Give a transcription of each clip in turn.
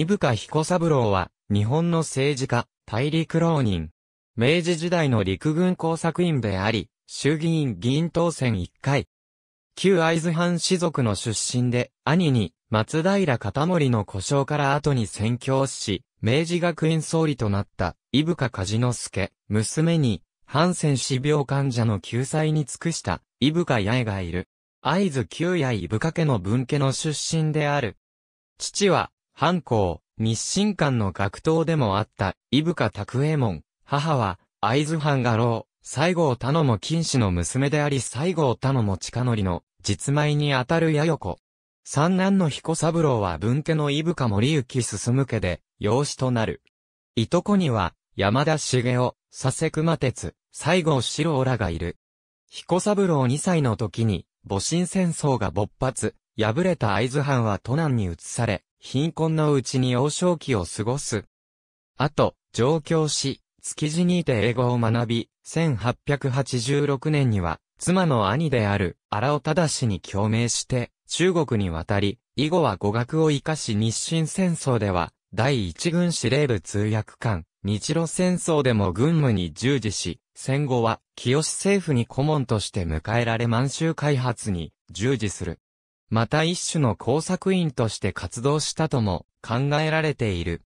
伊深彦三郎は、日本の政治家、大陸浪人。明治時代の陸軍工作員であり、衆議院議員当選1回。旧会津藩士族の出身で、兄に、松平片森の故障から後に宣教し、明治学院総理となった、伊深梶之助、娘に、反戦死病患者の救済に尽くした、伊深八重がいる。会津旧八重伊深家の分家の出身である。父は、藩校、日清館の学頭でもあった、伊深拓右衛門、母は、会津藩画廊、西郷田野も金氏の娘であり西郷田野も近則の、実米にあたる矢横。三男の彦三郎は分家の伊深森行進家で、養子となる。いとこには、山田茂雄、佐世熊鉄、西郷四郎らがいる。彦三郎二歳の時に、戊辰戦争が勃発、敗れた会津藩は都南に移され、貧困のうちに幼少期を過ごす。あと、上京し、築地にて英語を学び、1886年には、妻の兄である、荒尾忠に共鳴して、中国に渡り、以後は語学を活かし日清戦争では、第一軍司令部通訳官、日露戦争でも軍務に従事し、戦後は、清政府に顧問として迎えられ満州開発に従事する。また一種の工作員として活動したとも考えられている。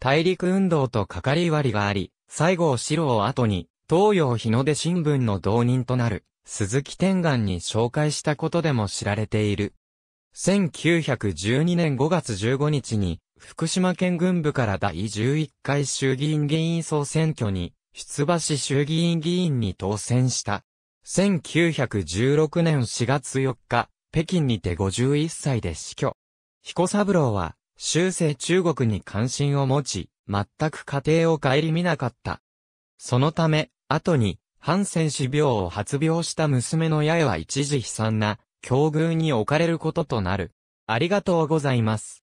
大陸運動と係割りがあり、西郷四郎を後に、東洋日の出新聞の同人となる、鈴木天眼に紹介したことでも知られている。1912年5月15日に、福島県軍部から第11回衆議院議員総選挙に、出馬し衆議院議員に当選した。1916年4月4日、北京にて51歳で死去。彦三郎は、終生中国に関心を持ち、全く家庭を顧みなかった。そのため、後に、ハンセン死病を発病した娘の八重は一時悲惨な、境遇に置かれることとなる。ありがとうございます。